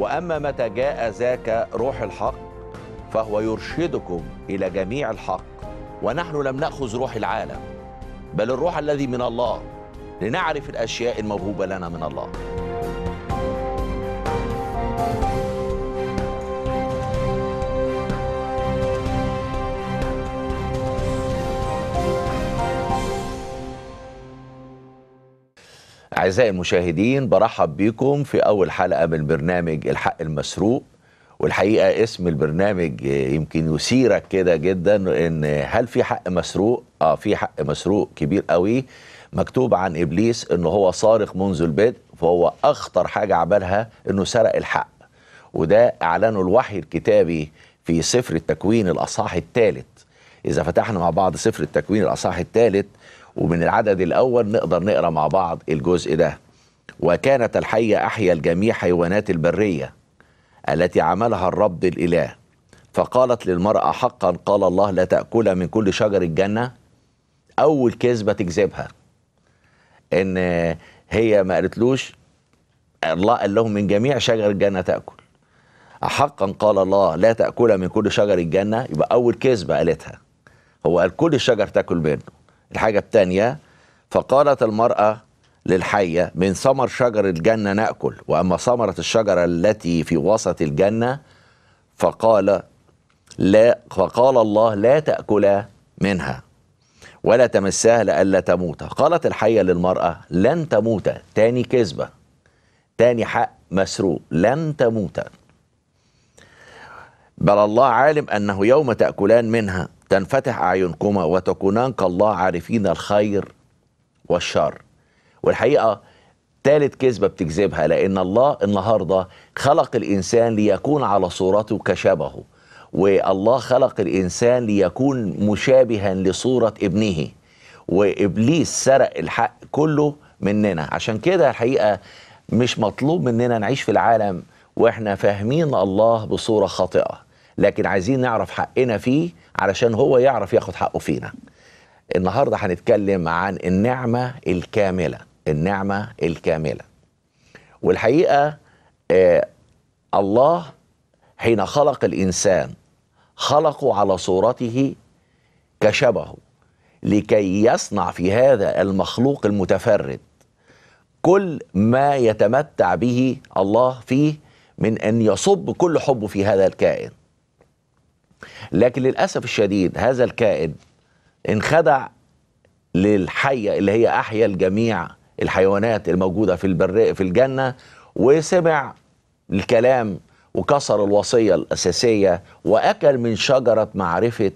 وأما متى جاء ذاك روح الحق فهو يرشدكم إلى جميع الحق ونحن لم نأخذ روح العالم بل الروح الذي من الله لنعرف الأشياء الموهوبة لنا من الله أعزائي المشاهدين برحب بكم في أول حلقة من برنامج الحق المسروق والحقيقة اسم البرنامج يمكن يثيرك كده جدا إن هل في حق مسروق؟ آه في حق مسروق كبير قوي مكتوب عن إبليس إن هو صارخ منذ البدء فهو أخطر حاجة عملها إنه سرق الحق وده أعلنه الوحي الكتابي في سفر التكوين الأصحاح الثالث إذا فتحنا مع بعض سفر التكوين الأصحاح الثالث ومن العدد الأول نقدر نقرأ مع بعض الجزء ده وكانت الحية أحيا الجميع حيوانات البرية التي عملها الرب الإله فقالت للمرأة حقا قال الله لا تأكل من كل شجر الجنة أول كذبة تكذبها إن هي ما قالتلوش الله قال لهم من جميع شجر الجنة تأكل أحقا قال الله لا تأكل من كل شجر الجنة يبقى أول كذبة قالتها هو قال كل الشجر تأكل منه الحاجة الثانية فقالت المرأة للحية من ثمر شجر الجنة نأكل وأما ثمرة الشجرة التي في وسط الجنة فقال لا فقال الله لا تأكلا منها ولا تمسها لئلا تموت قالت الحية للمرأة لن تموت تاني كذبة تاني حق مسروق لن تموت بل الله عالم أنه يوم تأكلان منها تنفتح أعينكما وتكونان كالله عارفين الخير والشر والحقيقة ثالث كذبة بتكذبها لأن الله النهاردة خلق الإنسان ليكون على صورته كشبهه والله خلق الإنسان ليكون مشابها لصورة ابنه وإبليس سرق الحق كله مننا عشان كده الحقيقة مش مطلوب مننا نعيش في العالم واحنا فاهمين الله بصورة خاطئة لكن عايزين نعرف حقنا فيه علشان هو يعرف ياخد حقه فينا النهارده هنتكلم عن النعمه الكامله النعمه الكامله والحقيقه آه الله حين خلق الانسان خلقه على صورته كشبهه لكي يصنع في هذا المخلوق المتفرد كل ما يتمتع به الله فيه من ان يصب كل حبه في هذا الكائن لكن للأسف الشديد هذا الكائد انخدع للحية اللي هي أحيا الجميع الحيوانات الموجودة في البر في الجنة وسمع الكلام وكسر الوصية الأساسية وأكل من شجرة معرفة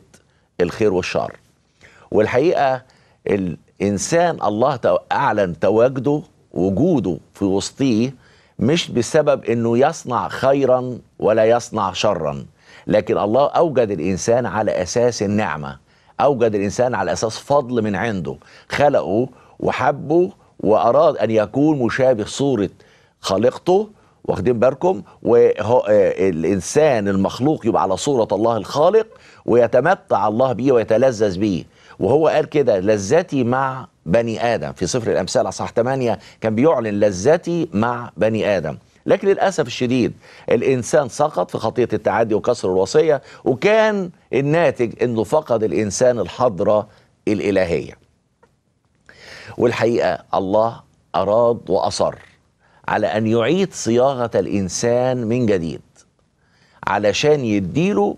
الخير والشر والحقيقة الإنسان الله أعلن تواجده وجوده في وسطيه مش بسبب أنه يصنع خيرا ولا يصنع شرا لكن الله أوجد الإنسان على أساس النعمة أوجد الإنسان على أساس فضل من عنده خلقه وحبه وأراد أن يكون مشابه صورة خالقته واخدين بالكم وهو آه، الانسان المخلوق يبقى على صوره الله الخالق ويتمتع الله بيه ويتلذذ بيه وهو قال كده لذتي مع بني ادم في سفر الامثال اصحاح 8 كان بيعلن لذتي مع بني ادم لكن للأسف الشديد الإنسان سقط في خطية التعدي وكسر الوصية وكان الناتج أنه فقد الإنسان الحضرة الإلهية والحقيقة الله أراد وأصر على أن يعيد صياغة الإنسان من جديد علشان يديله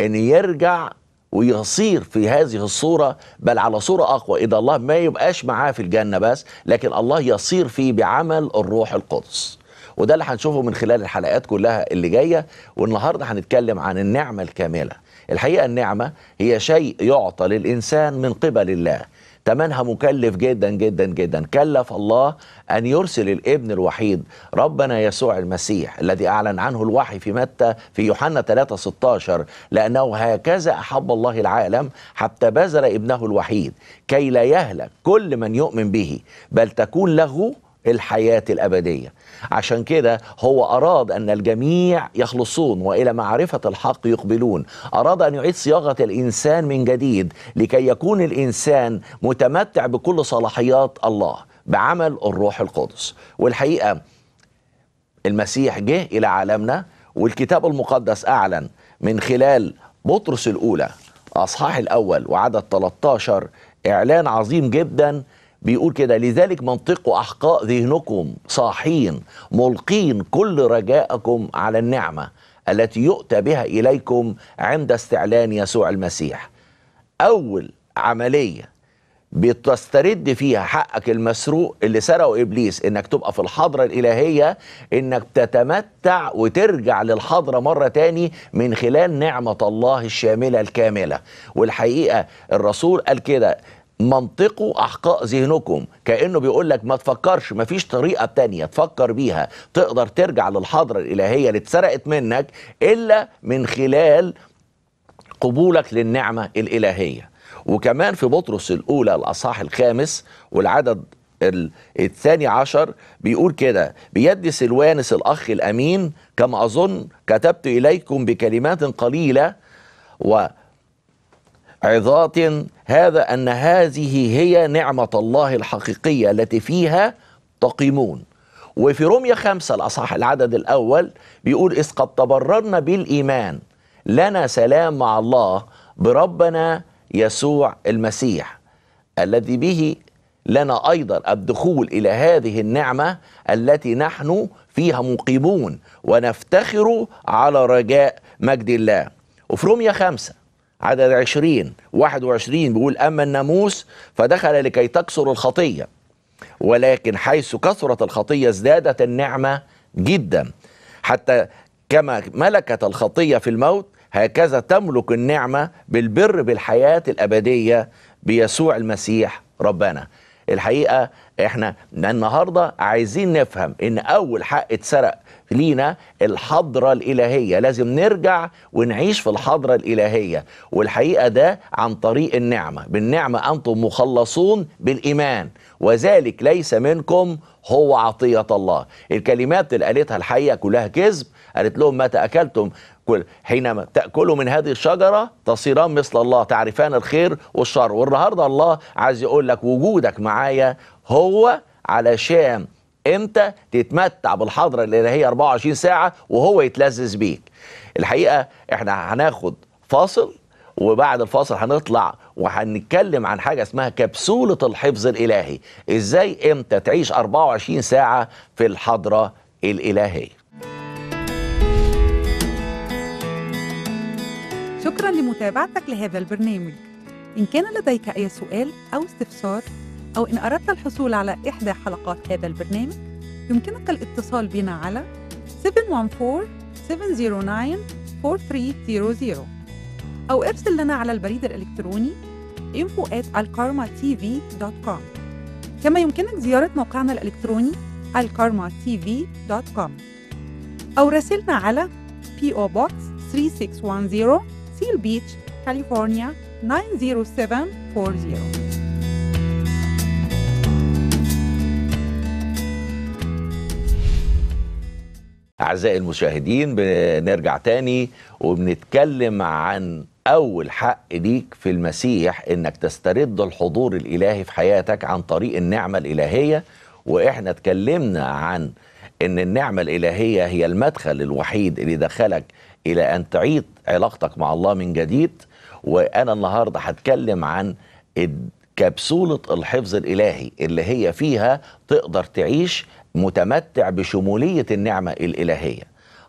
أن يرجع ويصير في هذه الصورة بل على صورة أقوى إذا الله ما يبقاش معاه في الجنة بس لكن الله يصير فيه بعمل الروح القدس وده اللي هنشوفه من خلال الحلقات كلها اللي جايه والنهارده هنتكلم عن النعمه الكامله الحقيقه النعمه هي شيء يعطى للانسان من قبل الله تمنها مكلف جدا جدا جدا كلف الله أن يرسل الابن الوحيد ربنا يسوع المسيح الذي أعلن عنه الوحي في متى في يوحنا 3 16 لأنه هكذا أحب الله العالم حتى بذل ابنه الوحيد كي لا يهلك كل من يؤمن به بل تكون له الحياة الأبدية عشان كده هو أراد أن الجميع يخلصون وإلى معرفة الحق يقبلون أراد أن يعيد صياغة الإنسان من جديد لكي يكون الإنسان متمتع بكل صلاحيات الله بعمل الروح القدس والحقيقة المسيح جه إلى عالمنا والكتاب المقدس أعلن من خلال بطرس الأولى أصحاح الأول وعدد 13 إعلان عظيم جداً بيقول كده لذلك منطقوا أحقاء ذهنكم صاحين ملقين كل رجاءكم على النعمة التي يؤتى بها إليكم عند استعلان يسوع المسيح أول عملية بتسترد فيها حقك المسروق اللي سرقه ابليس انك تبقى في الحضره الالهيه انك تتمتع وترجع للحضره مره تاني من خلال نعمه الله الشامله الكامله والحقيقه الرسول قال كده منطقوا احقاء ذهنكم كانه بيقول لك ما تفكرش ما فيش طريقه تانية تفكر بيها تقدر ترجع للحضره الالهيه اللي اتسرقت منك الا من خلال قبولك للنعمه الالهيه وكمان في بطرس الاولى الاصحاح الخامس والعدد الثاني عشر بيقول كده بيد سلوانس الاخ الامين كما اظن كتبت اليكم بكلمات قليله وعظات هذا أن هذه هي نعمة الله الحقيقية التي فيها تقيمون وفي رمية خمسة الأصح العدد الأول بيقول إذ قد تبررنا بالإيمان لنا سلام مع الله بربنا يسوع المسيح الذي به لنا أيضا الدخول إلى هذه النعمة التي نحن فيها مقيمون ونفتخر على رجاء مجد الله وفي رمية خمسة عدد 20 21 بيقول أما الناموس فدخل لكي تكسر الخطية ولكن حيث كثرت الخطية ازدادت النعمة جدا حتى كما ملكت الخطية في الموت هكذا تملك النعمة بالبر بالحياة الأبدية بيسوع المسيح ربنا الحقيقه احنا النهارده عايزين نفهم ان اول حق اتسرق لينا الحضرة الإلهية لازم نرجع ونعيش في الحضرة الإلهية والحقيقة ده عن طريق النعمة بالنعمة أنتم مخلصون بالإيمان وذلك ليس منكم هو عطية الله الكلمات اللي قالتها الحقيقة كلها كذب قالت لهم متى أكلتم كل حينما تأكل من هذه الشجرة تصيران مثل الله تعرفان الخير والشر والنهاردة الله عايز يقول لك وجودك معايا هو علشان انت تتمتع بالحضرة الإلهية 24 ساعة وهو يتلذذ بيك الحقيقة احنا هناخد فاصل وبعد الفاصل هنطلع وهنتكلم عن حاجة اسمها كبسولة الحفظ الإلهي ازاي امتى تعيش 24 ساعة في الحضرة الإلهية شكرا لمتابعتك لهذا البرنامج إن كان لديك أي سؤال أو استفسار أو إن أردت الحصول على إحدى حلقات هذا البرنامج يمكنك الاتصال بنا على 714-709-4300 أو ارسل لنا على البريد الإلكتروني info@alkarmatv.com كما يمكنك زيارة موقعنا الإلكتروني alkarmatv.com أو راسلنا على PO Box 3610 سيل بيتش كاليفورنيا 90740 أعزائي المشاهدين بنرجع تاني وبنتكلم عن أول حق ليك في المسيح إنك تسترد الحضور الإلهي في حياتك عن طريق النعمة الإلهية وإحنا اتكلمنا عن ان النعمه الالهيه هي المدخل الوحيد اللي دخلك الى ان تعيد علاقتك مع الله من جديد وانا النهارده هتكلم عن كبسوله الحفظ الالهي اللي هي فيها تقدر تعيش متمتع بشموليه النعمه الالهيه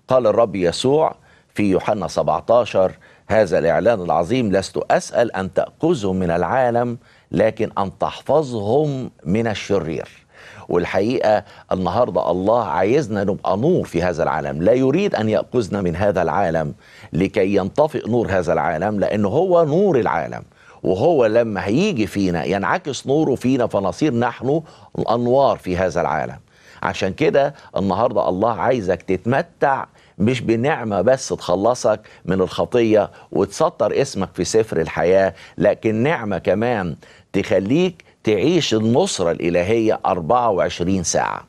قال الرب يسوع في يوحنا 17 هذا الاعلان العظيم لست اسال ان تاخذهم من العالم لكن ان تحفظهم من الشرير والحقيقه النهارده الله عايزنا نبقى نور في هذا العالم لا يريد ان ياخذنا من هذا العالم لكي ينطفئ نور هذا العالم لان هو نور العالم وهو لما هيجي فينا ينعكس نوره فينا فنصير نحن الانوار في هذا العالم عشان كده النهارده الله عايزك تتمتع مش بنعمه بس تخلصك من الخطيه وتسطر اسمك في سفر الحياه لكن نعمه كمان تخليك تعيش النصرة الإلهية 24 ساعة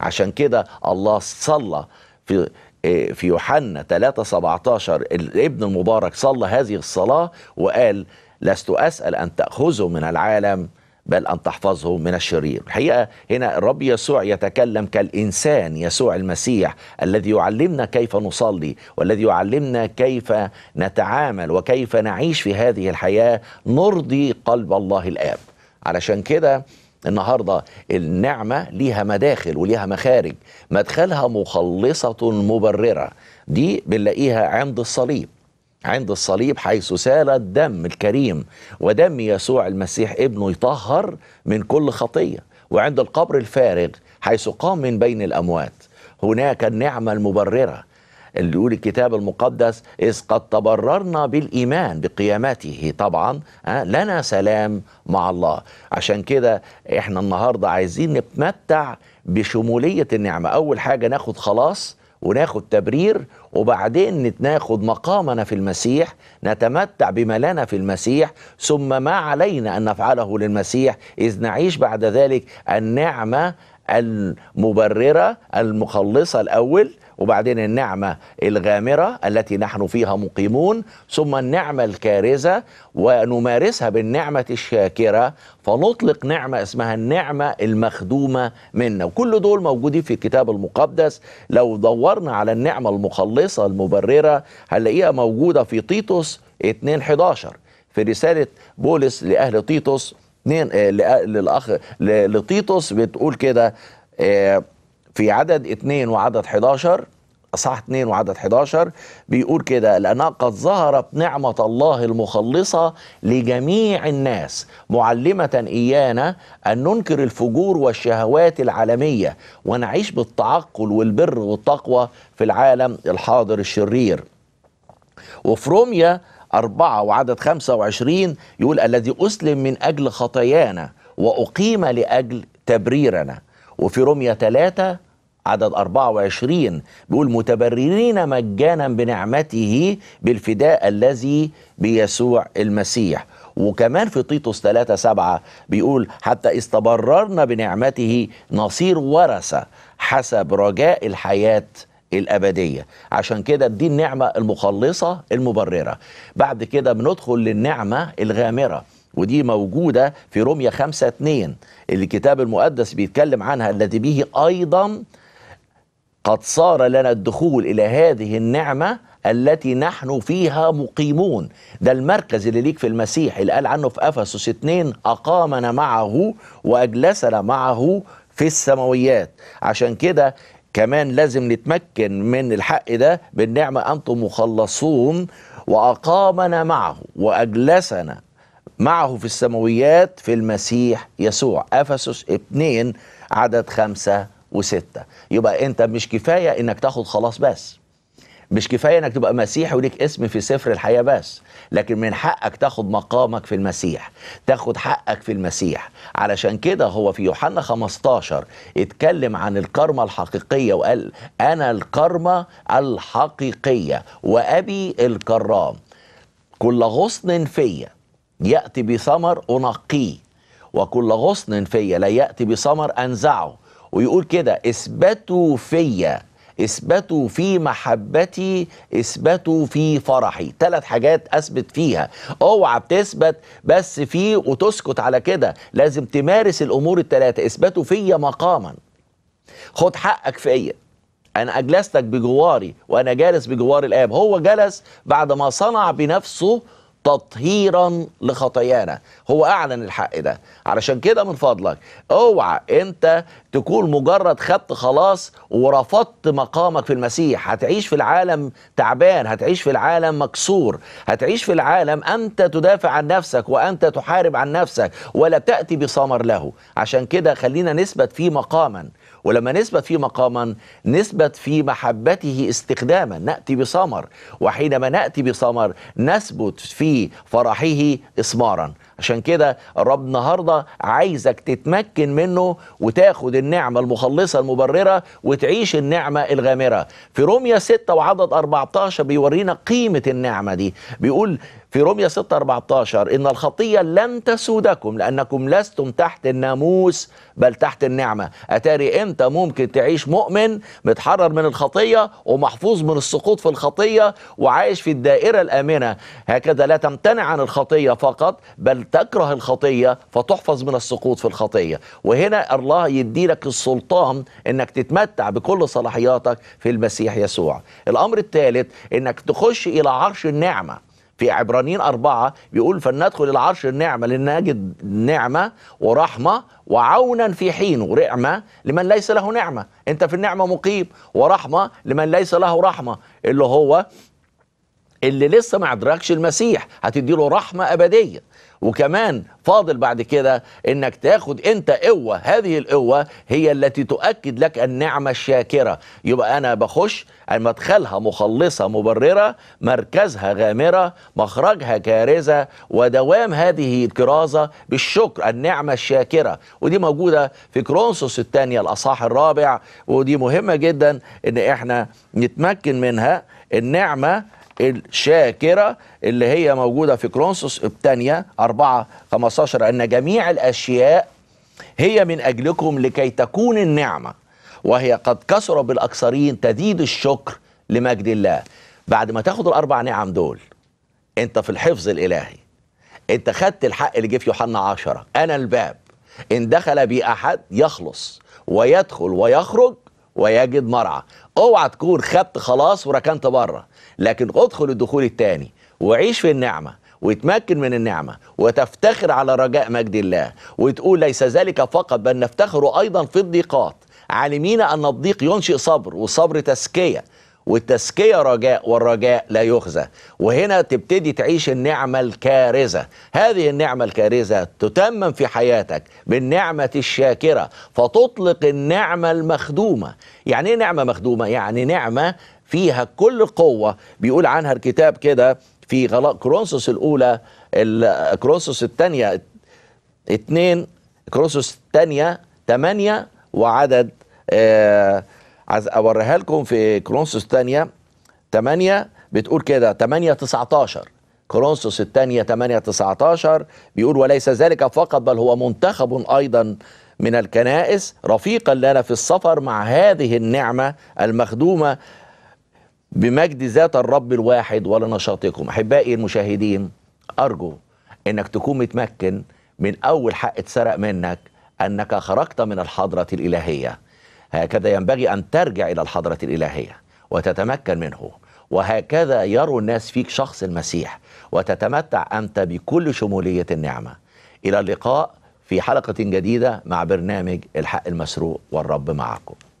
عشان كده الله صلى في آه، في يوحنا 3 17 الابن المبارك صلى هذه الصلاة وقال لست أسأل أن تأخذه من العالم بل أن تحفظه من الشرير الحقيقة هنا الرب يسوع يتكلم كالإنسان يسوع المسيح الذي يعلمنا كيف نصلي والذي يعلمنا كيف نتعامل وكيف نعيش في هذه الحياة نرضي قلب الله الآب علشان كده النهارده النعمه ليها مداخل وليها مخارج مدخلها مخلصه مبرره دي بنلاقيها عند الصليب عند الصليب حيث سال الدم الكريم ودم يسوع المسيح ابنه يطهر من كل خطيه وعند القبر الفارغ حيث قام من بين الاموات هناك النعمه المبرره اللي يقول الكتاب المقدس إذ قد تبررنا بالإيمان بقيامته طبعا آه، لنا سلام مع الله عشان كده احنا النهاردة عايزين نتمتع بشمولية النعمة أول حاجة ناخد خلاص وناخد تبرير وبعدين ناخد مقامنا في المسيح نتمتع بما لنا في المسيح ثم ما علينا أن نفعله للمسيح إذ نعيش بعد ذلك النعمة المبررة المخلصة الأول وبعدين النعمة الغامرة التي نحن فيها مقيمون ثم النعمة الكارزة ونمارسها بالنعمة الشاكرة فنطلق نعمة اسمها النعمة المخدومة منا وكل دول موجودين في الكتاب المقدس لو دورنا على النعمة المخلصة المبررة هنلاقيها موجودة في تيتوس 2.11 في رسالة بولس لأهل تيتوس آه، للأخ لتيتوس بتقول كده آه، في عدد 2 وعدد 11 اصح 2 وعدد 11 بيقول كده لانها قد ظهرت نعمه الله المخلصه لجميع الناس معلمه ايانا ان ننكر الفجور والشهوات العالميه ونعيش بالتعقل والبر والتقوى في العالم الحاضر الشرير وفي روميا 4 وعدد 25 يقول الذي أسلم من أجل خطايانا وأقيم لأجل تبريرنا وفي رمية 3 عدد 24 بيقول متبررين مجانا بنعمته بالفداء الذي بيسوع المسيح وكمان في تيتوس 3 7 بيقول حتى استبررنا بنعمته نصير ورثة حسب رجاء الحياة الأبدية عشان كده دي النعمة المخلصة المبررة بعد كده بندخل للنعمة الغامرة ودي موجودة في رومية 5 2 اللي الكتاب المقدس بيتكلم عنها التي به أيضا قد صار لنا الدخول إلى هذه النعمة التي نحن فيها مقيمون ده المركز اللي ليك في المسيح اللي قال عنه في أفسس 2 أقامنا معه وأجلسنا معه في السماويات عشان كده كمان لازم نتمكن من الحق ده بالنعمة أنتم مخلصون وأقامنا معه وأجلسنا معه في السماويات في المسيح يسوع أفسس 2 عدد 5 و6 يبقى أنت مش كفاية أنك تاخد خلاص بس مش كفاية أنك تبقى مسيحي وليك اسم في سفر الحياة بس لكن من حقك تاخد مقامك في المسيح تاخد حقك في المسيح علشان كده هو في يوحنا 15 اتكلم عن الكرمة الحقيقية وقال أنا الكرمة الحقيقية وأبي الكرام كل غصن فيا يأتي بثمر أنقيه وكل غصن فيا لا يأتي بثمر أنزعه ويقول كده اثبتوا فيا اثبتوا في محبتي اثبتوا في فرحي ثلاث حاجات اثبت فيها اوعى بتثبت بس فيه وتسكت على كده لازم تمارس الامور الثلاثه اثبتوا فيا مقاما خد حقك فيا انا اجلستك بجواري وانا جالس بجوار الاب هو جلس بعد ما صنع بنفسه تطهيرا لخطايانا هو اعلن الحق ده علشان كده من فضلك اوعى انت تكون مجرد خدت خلاص ورفضت مقامك في المسيح هتعيش في العالم تعبان هتعيش في العالم مكسور هتعيش في العالم انت تدافع عن نفسك وانت تحارب عن نفسك ولا تاتي بثمر له عشان كده خلينا نثبت فيه مقاما ولما نثبت فيه مقاما نثبت في محبته استخداما نأتي بصمر وحينما نأتي بصمر نثبت في فرحه إثمارا عشان كده الرب النهارده عايزك تتمكن منه وتاخد النعمه المخلصه المبرره وتعيش النعمه الغامره في روميا 6 وعدد 14 بيورينا قيمه النعمه دي بيقول في روميا 6 14 إن الخطية لن تسودكم لأنكم لستم تحت الناموس بل تحت النعمة أتاري انت ممكن تعيش مؤمن متحرر من الخطية ومحفوظ من السقوط في الخطية وعايش في الدائرة الآمنة هكذا لا تمتنع عن الخطية فقط بل تكره الخطية فتحفظ من السقوط في الخطية وهنا الله يديلك السلطان أنك تتمتع بكل صلاحياتك في المسيح يسوع الأمر الثالث أنك تخش إلى عرش النعمة في عبرانيين أربعة بيقول فلندخل إلى عرش النعمة لنجد نعمة ورحمة وعونا في حينه ورعمة لمن ليس له نعمة أنت في النعمة مقيم ورحمة لمن ليس له رحمة اللي هو اللي لسه ما ادركش المسيح هتدي له رحمه ابديه وكمان فاضل بعد كده انك تاخد انت قوه هذه القوه هي التي تؤكد لك النعمه الشاكره يبقى انا بخش مدخلها مخلصه مبرره مركزها غامره مخرجها كارثه ودوام هذه الكرازه بالشكر النعمه الشاكره ودي موجوده في كرونسوس الثانيه الاصحاح الرابع ودي مهمه جدا ان احنا نتمكن منها النعمه الشاكرة اللي هي موجودة في كرونسوس الثانية 4 15 أن جميع الأشياء هي من أجلكم لكي تكون النعمة وهي قد كسر بالأكثرين تزيد الشكر لمجد الله بعد ما تاخد الأربع نعم دول أنت في الحفظ الإلهي أنت خدت الحق اللي جه في يوحنا 10 أنا الباب إن دخل بي أحد يخلص ويدخل ويخرج ويجد مرعى اوعى تكون خدت خلاص وركنت بره لكن ادخل الدخول الثاني وعيش في النعمه وتمكن من النعمة وتفتخر على رجاء مجد الله وتقول ليس ذلك فقط بل نفتخر أيضا في الضيقات عالمين أن الضيق ينشئ صبر والصبر تزكية والتزكية رجاء والرجاء لا يخزى وهنا تبتدي تعيش النعمة الكارزة هذه النعمة الكارزة تتمم في حياتك بالنعمة الشاكرة فتطلق النعمة المخدومة يعني ايه نعمة مخدومة؟ يعني نعمة فيها كل قوة بيقول عنها الكتاب كده في غلاء كرونسوس الأولى كرونسوس الثانية اثنين كرونسوس الثانية ثمانية وعدد آه عايز أوريها لكم في كرونسوس الثانية ثمانية بتقول كده تمانية تسعتاشر كرونسوس الثانية 8 19 بيقول وليس ذلك فقط بل هو منتخب أيضا من الكنائس رفيقا لنا في السفر مع هذه النعمة المخدومة بمجد ذات الرب الواحد ولنشاطكم احبائي المشاهدين ارجو انك تكون متمكن من اول حق اتسرق منك انك خرجت من الحضره الالهيه هكذا ينبغي ان ترجع الى الحضره الالهيه وتتمكن منه وهكذا يرى الناس فيك شخص المسيح وتتمتع انت بكل شموليه النعمه الى اللقاء في حلقه جديده مع برنامج الحق المسروق والرب معكم